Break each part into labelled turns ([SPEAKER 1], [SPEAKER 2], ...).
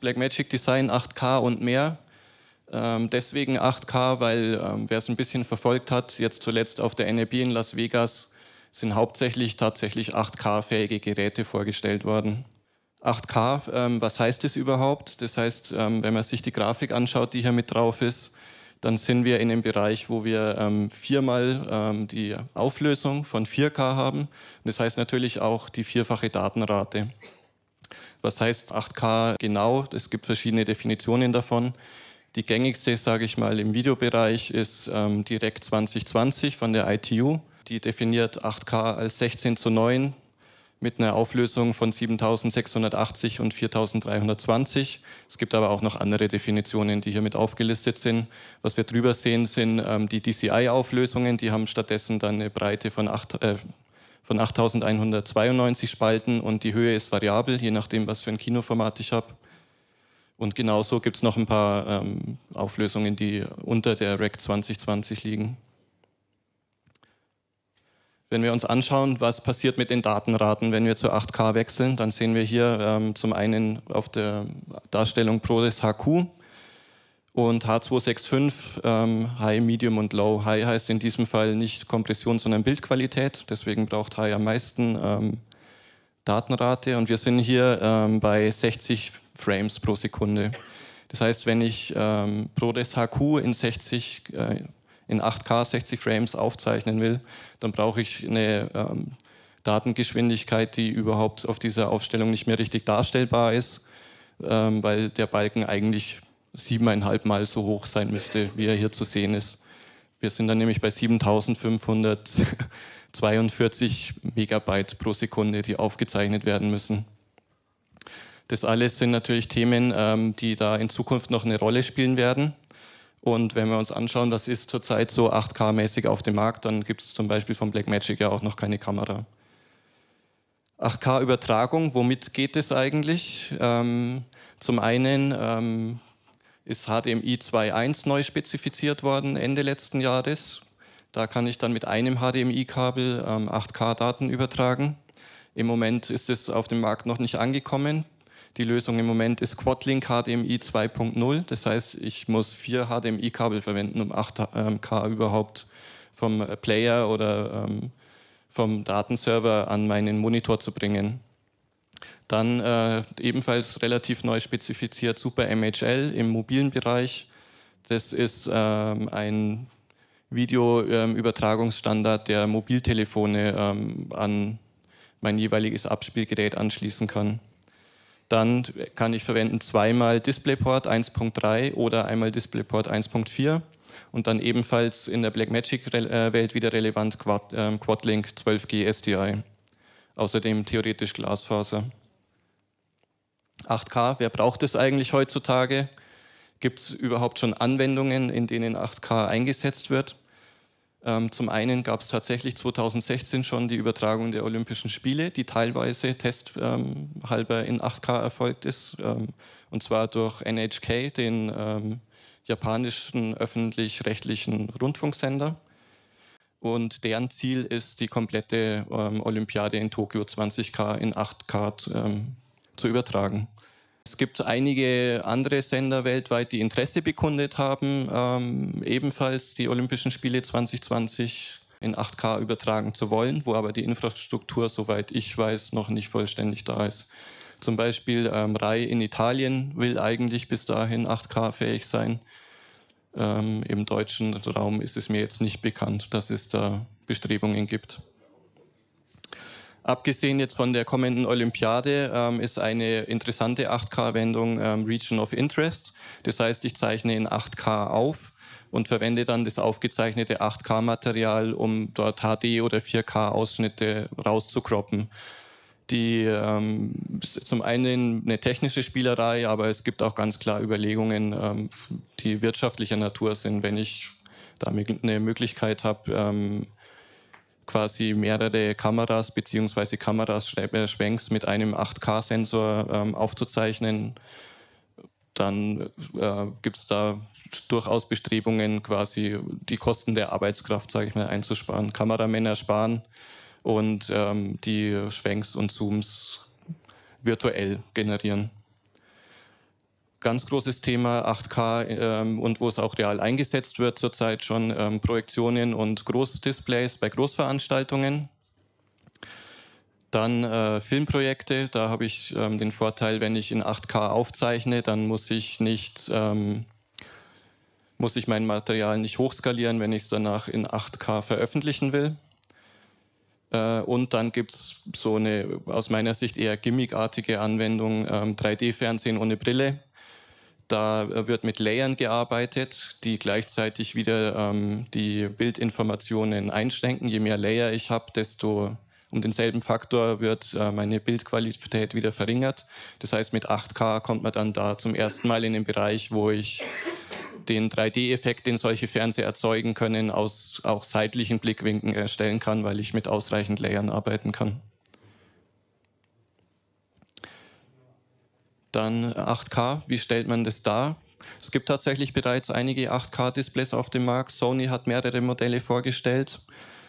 [SPEAKER 1] Blackmagic Design 8K und mehr. Ähm, deswegen 8K, weil ähm, wer es ein bisschen verfolgt hat, jetzt zuletzt auf der NAB e in Las Vegas sind hauptsächlich tatsächlich 8K-fähige Geräte vorgestellt worden. 8K, ähm, was heißt es überhaupt? Das heißt, ähm, wenn man sich die Grafik anschaut, die hier mit drauf ist, dann sind wir in dem Bereich, wo wir ähm, viermal ähm, die Auflösung von 4K haben. Das heißt natürlich auch die vierfache Datenrate. Was heißt 8K genau? Es gibt verschiedene Definitionen davon. Die gängigste, sage ich mal, im Videobereich ist ähm, Direct 2020 von der ITU. Die definiert 8K als 16 zu 9 mit einer Auflösung von 7680 und 4320. Es gibt aber auch noch andere Definitionen, die hiermit aufgelistet sind. Was wir drüber sehen, sind ähm, die DCI-Auflösungen. Die haben stattdessen dann eine Breite von 8, äh, von 8192 Spalten und die Höhe ist variabel, je nachdem, was für ein Kinoformat ich habe. Und genauso gibt es noch ein paar ähm, Auflösungen, die unter der REC 2020 liegen. Wenn wir uns anschauen, was passiert mit den Datenraten, wenn wir zu 8K wechseln, dann sehen wir hier ähm, zum einen auf der Darstellung ProRes HQ und H265, ähm, High, Medium und Low. High heißt in diesem Fall nicht Kompression, sondern Bildqualität. Deswegen braucht High am meisten ähm, Datenrate. Und wir sind hier ähm, bei 60 Frames pro Sekunde. Das heißt, wenn ich ähm, ProRes HQ in 60 äh, in 8K 60 Frames aufzeichnen will, dann brauche ich eine ähm, Datengeschwindigkeit, die überhaupt auf dieser Aufstellung nicht mehr richtig darstellbar ist, ähm, weil der Balken eigentlich siebeneinhalb Mal so hoch sein müsste, wie er hier zu sehen ist. Wir sind dann nämlich bei 7542 Megabyte pro Sekunde, die aufgezeichnet werden müssen. Das alles sind natürlich Themen, ähm, die da in Zukunft noch eine Rolle spielen werden. Und wenn wir uns anschauen, was ist zurzeit so 8K-mäßig auf dem Markt, dann gibt es zum Beispiel von Blackmagic ja auch noch keine Kamera. 8K-Übertragung, womit geht es eigentlich? Ähm, zum einen ähm, ist HDMI 2.1 neu spezifiziert worden Ende letzten Jahres. Da kann ich dann mit einem HDMI-Kabel ähm, 8K-Daten übertragen. Im Moment ist es auf dem Markt noch nicht angekommen. Die Lösung im Moment ist Quadlink HDMI 2.0. Das heißt, ich muss vier HDMI-Kabel verwenden, um 8K ähm, überhaupt vom Player oder ähm, vom Datenserver an meinen Monitor zu bringen. Dann äh, ebenfalls relativ neu spezifiziert Super MHL im mobilen Bereich. Das ist ähm, ein Videoübertragungsstandard, ähm, der Mobiltelefone ähm, an mein jeweiliges Abspielgerät anschließen kann. Dann kann ich verwenden zweimal DisplayPort 1.3 oder einmal DisplayPort 1.4 und dann ebenfalls in der Blackmagic-Welt äh, wieder relevant Quad, ähm, Quadlink 12G SDI. Außerdem theoretisch Glasfaser. 8K, wer braucht es eigentlich heutzutage? Gibt es überhaupt schon Anwendungen, in denen 8K eingesetzt wird? Ähm, zum einen gab es tatsächlich 2016 schon die Übertragung der Olympischen Spiele, die teilweise testhalber ähm, in 8K erfolgt ist, ähm, und zwar durch NHK, den ähm, japanischen öffentlich-rechtlichen Rundfunksender. Und deren Ziel ist, die komplette ähm, Olympiade in Tokio 20K in 8K zu übertragen. Es gibt einige andere Sender weltweit, die Interesse bekundet haben, ähm, ebenfalls die Olympischen Spiele 2020 in 8K übertragen zu wollen, wo aber die Infrastruktur, soweit ich weiß, noch nicht vollständig da ist. Zum Beispiel ähm, Rai in Italien will eigentlich bis dahin 8K fähig sein. Ähm, Im deutschen Raum ist es mir jetzt nicht bekannt, dass es da Bestrebungen gibt. Abgesehen jetzt von der kommenden Olympiade ähm, ist eine interessante 8K-Wendung ähm, Region of Interest. Das heißt, ich zeichne in 8K auf und verwende dann das aufgezeichnete 8K-Material, um dort HD- oder 4K-Ausschnitte rauszukroppen. Die ähm, ist zum einen eine technische Spielerei, aber es gibt auch ganz klar Überlegungen, ähm, die wirtschaftlicher Natur sind, wenn ich da eine Möglichkeit habe, ähm, quasi mehrere Kameras bzw. Kameras äh, Schwenks mit einem 8K-Sensor ähm, aufzuzeichnen, dann äh, gibt es da durchaus Bestrebungen, quasi die Kosten der Arbeitskraft, sage ich mal, einzusparen. Kameramänner sparen und ähm, die Schwenks und Zooms virtuell generieren ganz großes Thema, 8K ähm, und wo es auch real eingesetzt wird zurzeit schon, ähm, Projektionen und Großdisplays bei Großveranstaltungen. Dann äh, Filmprojekte, da habe ich ähm, den Vorteil, wenn ich in 8K aufzeichne, dann muss ich nicht, ähm, muss ich mein Material nicht hochskalieren, wenn ich es danach in 8K veröffentlichen will. Äh, und dann gibt es so eine aus meiner Sicht eher gimmickartige Anwendung, 3D-Fernsehen ähm, ohne Brille. Da äh, wird mit Layern gearbeitet, die gleichzeitig wieder ähm, die Bildinformationen einschränken. Je mehr Layer ich habe, desto um denselben Faktor wird äh, meine Bildqualität wieder verringert. Das heißt, mit 8K kommt man dann da zum ersten Mal in den Bereich, wo ich den 3D-Effekt, den solche Fernseher erzeugen können, aus auch seitlichen Blickwinkeln erstellen kann, weil ich mit ausreichend Layern arbeiten kann. Dann 8K, äh, wie stellt man das dar? Es gibt tatsächlich bereits einige 8K-Displays auf dem Markt. Sony hat mehrere Modelle vorgestellt.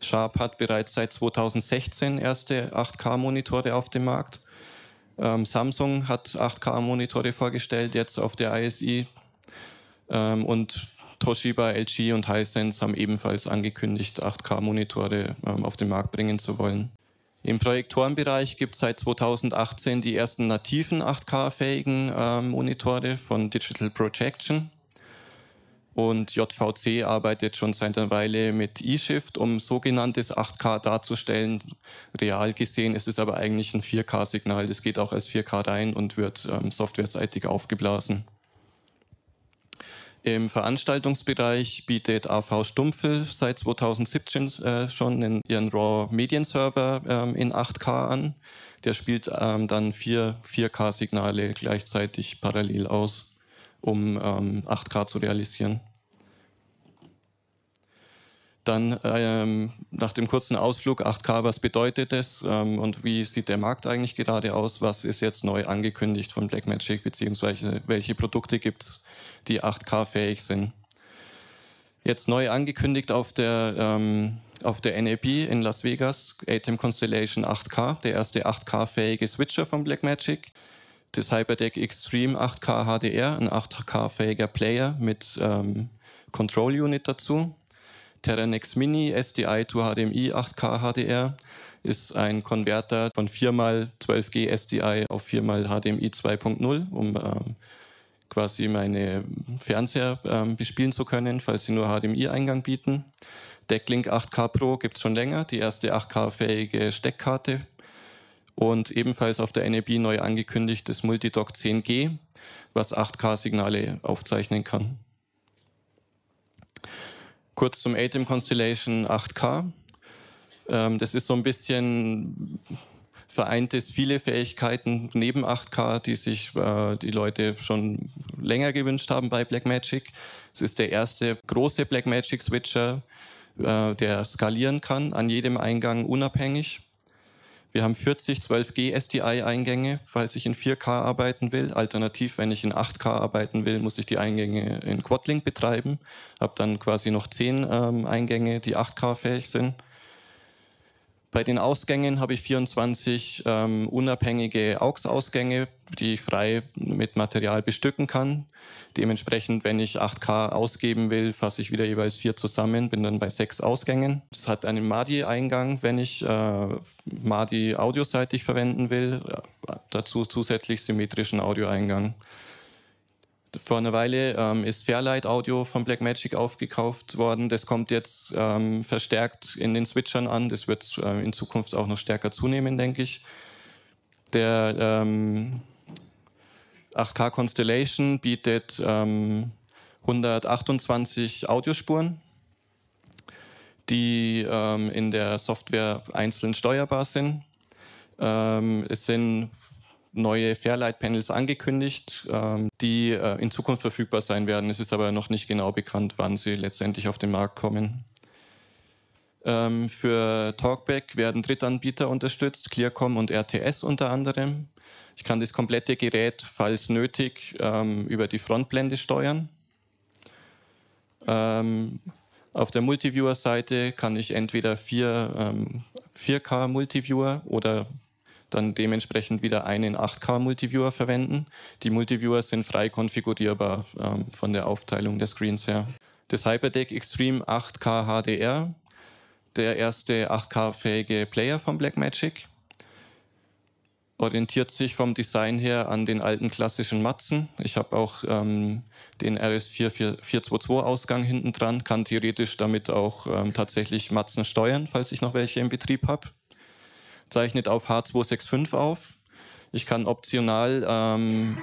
[SPEAKER 1] Sharp hat bereits seit 2016 erste 8K-Monitore auf dem Markt. Ähm, Samsung hat 8K-Monitore vorgestellt, jetzt auf der ISI. Ähm, und Toshiba, LG und Hisense haben ebenfalls angekündigt, 8K-Monitore ähm, auf den Markt bringen zu wollen. Im Projektorenbereich gibt es seit 2018 die ersten nativen 8K-fähigen äh, Monitore von Digital Projection. Und JVC arbeitet schon seit einer Weile mit eShift, um sogenanntes 8K darzustellen. Real gesehen ist es aber eigentlich ein 4K-Signal. Das geht auch als 4K rein und wird ähm, softwareseitig aufgeblasen. Im Veranstaltungsbereich bietet AV Stumpfel seit 2017 äh, schon ihren RAW-Medienserver ähm, in 8K an. Der spielt ähm, dann vier 4K-Signale gleichzeitig parallel aus, um ähm, 8K zu realisieren. Dann ähm, nach dem kurzen Ausflug 8K, was bedeutet das ähm, und wie sieht der Markt eigentlich gerade aus? Was ist jetzt neu angekündigt von Blackmagic, beziehungsweise welche Produkte gibt es, die 8K-fähig sind. Jetzt neu angekündigt auf der, ähm, auf der NAB in Las Vegas, Atem Constellation 8K, der erste 8K-fähige Switcher von Blackmagic. Das Hyperdeck Extreme 8K HDR, ein 8K-fähiger Player mit ähm, Control Unit dazu. Terranex Mini SDI to HDMI 8K HDR ist ein Konverter von 4x12G SDI auf 4x HDMI 2.0, um ähm, quasi meine Fernseher ähm, bespielen zu können, falls sie nur HDMI-Eingang bieten. Decklink 8K Pro gibt es schon länger, die erste 8K-fähige Steckkarte. Und ebenfalls auf der NEB neu angekündigt das Multidock 10G, was 8K-Signale aufzeichnen kann. Kurz zum ATEM Constellation 8K. Ähm, das ist so ein bisschen vereint es viele Fähigkeiten neben 8K, die sich äh, die Leute schon länger gewünscht haben bei Blackmagic. Es ist der erste große Blackmagic-Switcher, äh, der skalieren kann, an jedem Eingang unabhängig. Wir haben 40 12G SDI-Eingänge, falls ich in 4K arbeiten will. Alternativ, wenn ich in 8K arbeiten will, muss ich die Eingänge in Quadlink betreiben. Habe dann quasi noch 10 ähm, Eingänge, die 8K-fähig sind. Bei den Ausgängen habe ich 24 ähm, unabhängige AUX-Ausgänge, die ich frei mit Material bestücken kann. Dementsprechend, wenn ich 8K ausgeben will, fasse ich wieder jeweils vier zusammen, bin dann bei sechs Ausgängen. Es hat einen MADI-Eingang, wenn ich äh, MADI audioseitig verwenden will. Äh, dazu zusätzlich symmetrischen Audioeingang. eingang vor einer Weile ähm, ist Fairlight Audio von Blackmagic aufgekauft worden. Das kommt jetzt ähm, verstärkt in den Switchern an. Das wird äh, in Zukunft auch noch stärker zunehmen, denke ich. Der ähm, 8K Constellation bietet 128 ähm, Audiospuren, die ähm, in der Software einzeln steuerbar sind. Ähm, es sind neue Fairlight-Panels angekündigt, ähm, die äh, in Zukunft verfügbar sein werden. Es ist aber noch nicht genau bekannt, wann sie letztendlich auf den Markt kommen. Ähm, für Talkback werden Drittanbieter unterstützt, Clearcom und RTS unter anderem. Ich kann das komplette Gerät, falls nötig, ähm, über die Frontblende steuern. auf der Multiviewer-Seite kann ich entweder 4, 4K Multiviewer oder dann dementsprechend wieder einen 8K Multiviewer verwenden. Die Multiviewer sind frei konfigurierbar ähm, von der Aufteilung der Screens her. Das Hyperdeck Extreme 8K HDR, der erste 8K-fähige Player von Blackmagic, orientiert sich vom Design her an den alten klassischen Matzen. Ich habe auch ähm, den RS422-Ausgang hinten dran, kann theoretisch damit auch ähm, tatsächlich Matzen steuern, falls ich noch welche im Betrieb habe zeichnet auf H265 auf. Ich kann optional ähm,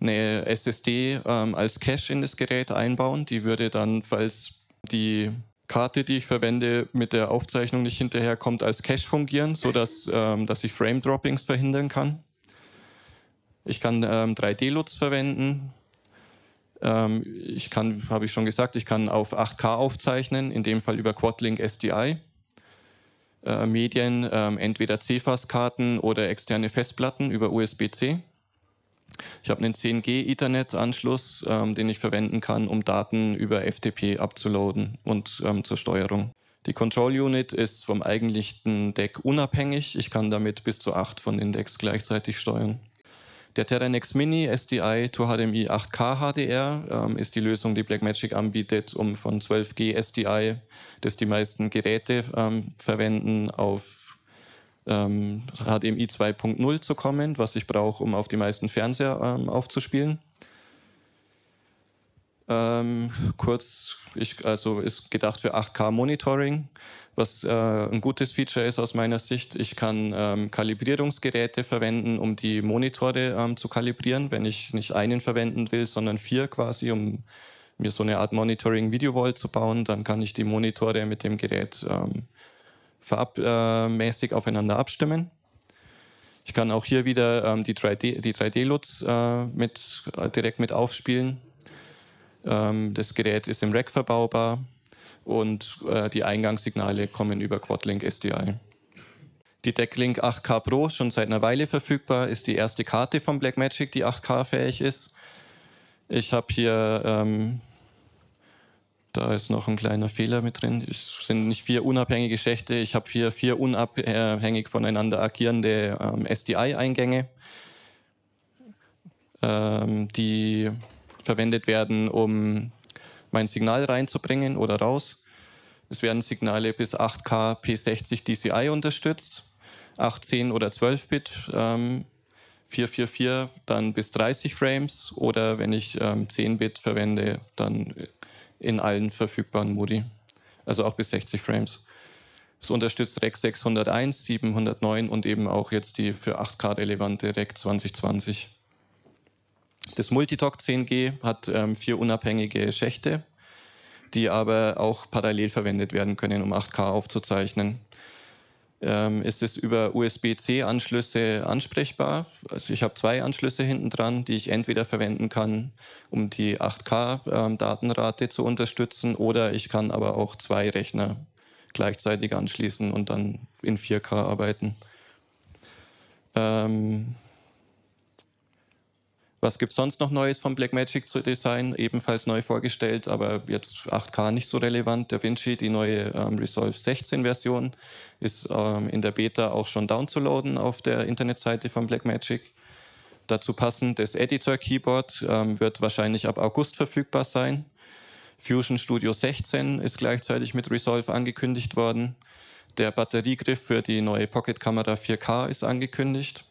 [SPEAKER 1] eine SSD ähm, als Cache in das Gerät einbauen. Die würde dann, falls die Karte, die ich verwende, mit der Aufzeichnung nicht hinterherkommt, als Cache fungieren, sodass ähm, dass ich Frame-Droppings verhindern kann. Ich kann ähm, 3 d loots verwenden. Ähm, ich kann, habe ich schon gesagt, ich kann auf 8K aufzeichnen, in dem Fall über Quadlink SDI. Äh, Medien, ähm, entweder CFAS-Karten oder externe Festplatten über USB-C. Ich habe einen 10G-Ethernet-Anschluss, ähm, den ich verwenden kann, um Daten über FTP abzuladen und ähm, zur Steuerung. Die Control Unit ist vom eigentlichen Deck unabhängig. Ich kann damit bis zu acht von den Decks gleichzeitig steuern. Der Terranex Mini SDI to HDMI 8K HDR ähm, ist die Lösung, die Blackmagic anbietet, um von 12G SDI, das die meisten Geräte ähm, verwenden, auf ähm, HDMI 2.0 zu kommen, was ich brauche, um auf die meisten Fernseher ähm, aufzuspielen. Ähm, kurz, ich, also ist gedacht für 8K Monitoring. Was äh, ein gutes Feature ist aus meiner Sicht, ich kann ähm, Kalibrierungsgeräte verwenden, um die Monitore ähm, zu kalibrieren, wenn ich nicht einen verwenden will, sondern vier quasi, um mir so eine Art Monitoring-Video-Wall zu bauen. Dann kann ich die Monitore mit dem Gerät ähm, verabmäßig äh, aufeinander abstimmen. Ich kann auch hier wieder ähm, die 3D-Lutz 3D äh, mit, direkt mit aufspielen. Ähm, das Gerät ist im Rack verbaubar und äh, die Eingangssignale kommen über Quadlink SDI. Die Decklink 8K Pro schon seit einer Weile verfügbar, ist die erste Karte von Blackmagic, die 8K fähig ist. Ich habe hier, ähm, da ist noch ein kleiner Fehler mit drin. Es sind nicht vier unabhängige Schächte, ich habe hier vier unabhängig voneinander agierende ähm, SDI-Eingänge, ähm, die verwendet werden, um mein Signal reinzubringen oder raus. Es werden Signale bis 8K P60 DCI unterstützt, 18 oder 12 Bit, ähm, 444 dann bis 30 Frames oder wenn ich ähm, 10 Bit verwende, dann in allen verfügbaren Modi, also auch bis 60 Frames. Es unterstützt REC 601, 709 und eben auch jetzt die für 8K relevante REC 2020. Das Multitalk 10G hat ähm, vier unabhängige Schächte, die aber auch parallel verwendet werden können, um 8K aufzuzeichnen. Ähm, ist es über USB-C-Anschlüsse ansprechbar? Also ich habe zwei Anschlüsse hinten dran, die ich entweder verwenden kann, um die 8K-Datenrate ähm, zu unterstützen, oder ich kann aber auch zwei Rechner gleichzeitig anschließen und dann in 4K arbeiten. Ähm, was gibt es sonst noch Neues vom Blackmagic zu Design? Ebenfalls neu vorgestellt, aber jetzt 8K nicht so relevant. DaVinci, die neue ähm, Resolve 16-Version, ist ähm, in der Beta auch schon downzuladen auf der Internetseite von Blackmagic. Dazu passend das Editor-Keyboard ähm, wird wahrscheinlich ab August verfügbar sein. Fusion Studio 16 ist gleichzeitig mit Resolve angekündigt worden. Der Batteriegriff für die neue Pocket-Kamera 4K ist angekündigt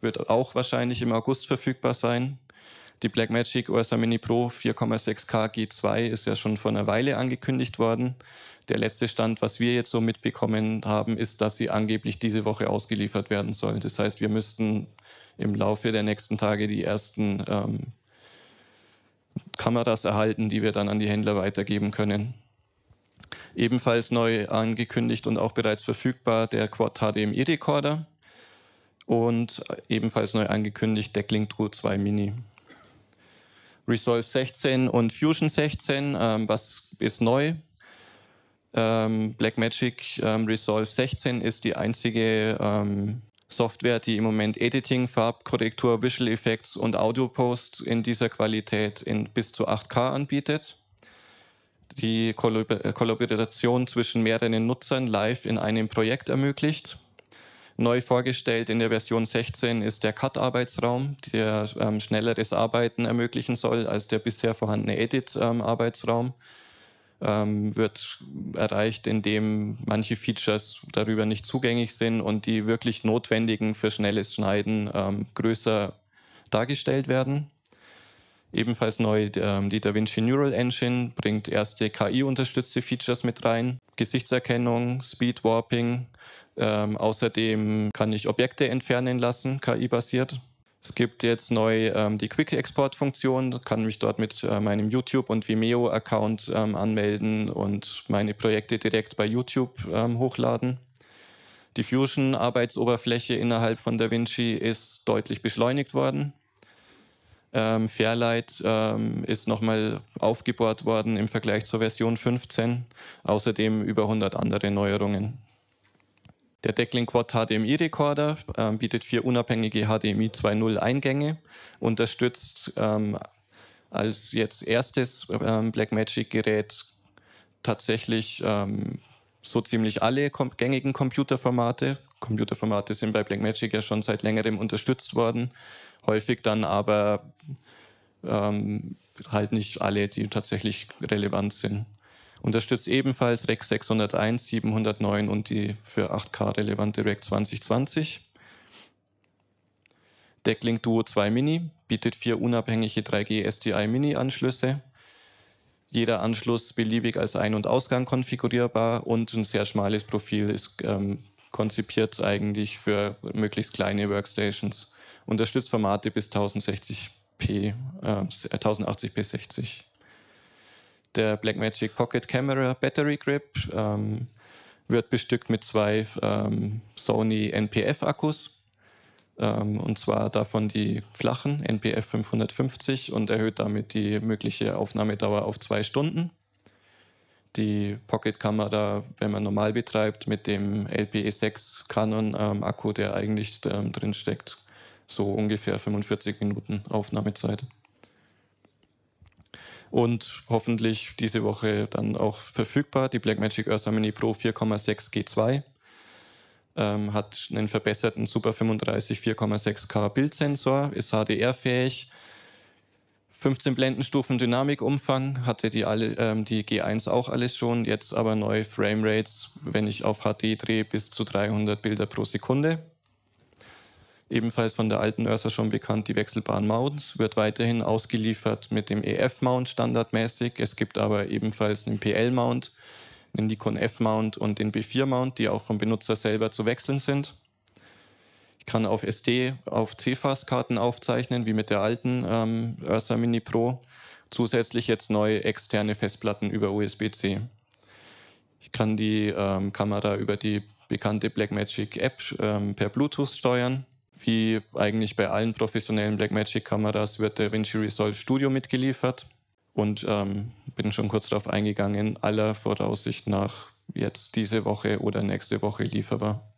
[SPEAKER 1] wird auch wahrscheinlich im August verfügbar sein. Die Blackmagic OSR Mini Pro 4,6K G2 ist ja schon vor einer Weile angekündigt worden. Der letzte Stand, was wir jetzt so mitbekommen haben, ist, dass sie angeblich diese Woche ausgeliefert werden soll. Das heißt, wir müssten im Laufe der nächsten Tage die ersten ähm, Kameras erhalten, die wir dann an die Händler weitergeben können. Ebenfalls neu angekündigt und auch bereits verfügbar der Quad HDMI Recorder und ebenfalls neu angekündigt Decklink True 2 Mini. Resolve 16 und Fusion 16, ähm, was ist neu? Ähm, Blackmagic ähm, Resolve 16 ist die einzige ähm, Software, die im Moment Editing, Farbkorrektur, Visual Effects und Audio Post in dieser Qualität in bis zu 8K anbietet. Die äh, Kollaboration zwischen mehreren Nutzern live in einem Projekt ermöglicht Neu vorgestellt in der Version 16 ist der Cut-Arbeitsraum, der ähm, schnelleres Arbeiten ermöglichen soll als der bisher vorhandene Edit-Arbeitsraum. Ähm, ähm, wird erreicht, indem manche Features darüber nicht zugänglich sind und die wirklich notwendigen für schnelles Schneiden ähm, größer dargestellt werden. Ebenfalls neu ähm, die DaVinci Neural Engine bringt erste KI-unterstützte Features mit rein. Gesichtserkennung, Speed Warping ähm, außerdem kann ich Objekte entfernen lassen, KI-basiert. Es gibt jetzt neu ähm, die Quick-Export-Funktion, kann mich dort mit äh, meinem YouTube- und Vimeo-Account ähm, anmelden und meine Projekte direkt bei YouTube ähm, hochladen. Die Fusion-Arbeitsoberfläche innerhalb von DaVinci ist deutlich beschleunigt worden. Ähm, Fairlight ähm, ist nochmal aufgebohrt worden im Vergleich zur Version 15. Außerdem über 100 andere Neuerungen. Der Decklink Quad HDMI Recorder äh, bietet vier unabhängige HDMI 2.0 Eingänge, unterstützt ähm, als jetzt erstes ähm, Blackmagic-Gerät tatsächlich ähm, so ziemlich alle kom gängigen Computerformate. Computerformate sind bei Blackmagic ja schon seit längerem unterstützt worden, häufig dann aber ähm, halt nicht alle, die tatsächlich relevant sind. Unterstützt ebenfalls REC 601, 709 und die für 8K relevante REC 2020. Decklink Duo 2 Mini bietet vier unabhängige 3G SDI Mini Anschlüsse. Jeder Anschluss beliebig als Ein- und Ausgang konfigurierbar und ein sehr schmales Profil ist ähm, konzipiert eigentlich für möglichst kleine Workstations. Unterstützt Formate bis 1060p, äh, 1080p 60. Äh, der Blackmagic Pocket Camera Battery Grip ähm, wird bestückt mit zwei ähm, Sony NPF-Akkus. Ähm, und zwar davon die flachen NPF 550 und erhöht damit die mögliche Aufnahmedauer auf zwei Stunden. Die Pocket Kamera, wenn man normal betreibt, mit dem LPE6 Canon ähm, Akku, der eigentlich ähm, drin steckt, so ungefähr 45 Minuten Aufnahmezeit und hoffentlich diese Woche dann auch verfügbar. Die Blackmagic Ursa Mini Pro 4,6 G2 ähm, hat einen verbesserten Super 35 4,6K Bildsensor, ist HDR-fähig, 15 Blendenstufen Dynamikumfang, hatte die, alle, ähm, die G1 auch alles schon, jetzt aber neue Framerates, wenn ich auf HD drehe, bis zu 300 Bilder pro Sekunde ebenfalls von der alten Ursa schon bekannt, die wechselbaren Mounts, wird weiterhin ausgeliefert mit dem EF-Mount standardmäßig. Es gibt aber ebenfalls einen PL-Mount, einen Nikon F-Mount und den B4-Mount, die auch vom Benutzer selber zu wechseln sind. Ich kann auf SD, auf CFAS-Karten aufzeichnen, wie mit der alten ähm, Ursa Mini Pro. Zusätzlich jetzt neue externe Festplatten über USB-C. Ich kann die ähm, Kamera über die bekannte Blackmagic App ähm, per Bluetooth steuern. Wie eigentlich bei allen professionellen Blackmagic-Kameras wird der Vinci Resolve Studio mitgeliefert und ähm, bin schon kurz darauf eingegangen, aller Voraussicht nach jetzt diese Woche oder nächste Woche lieferbar.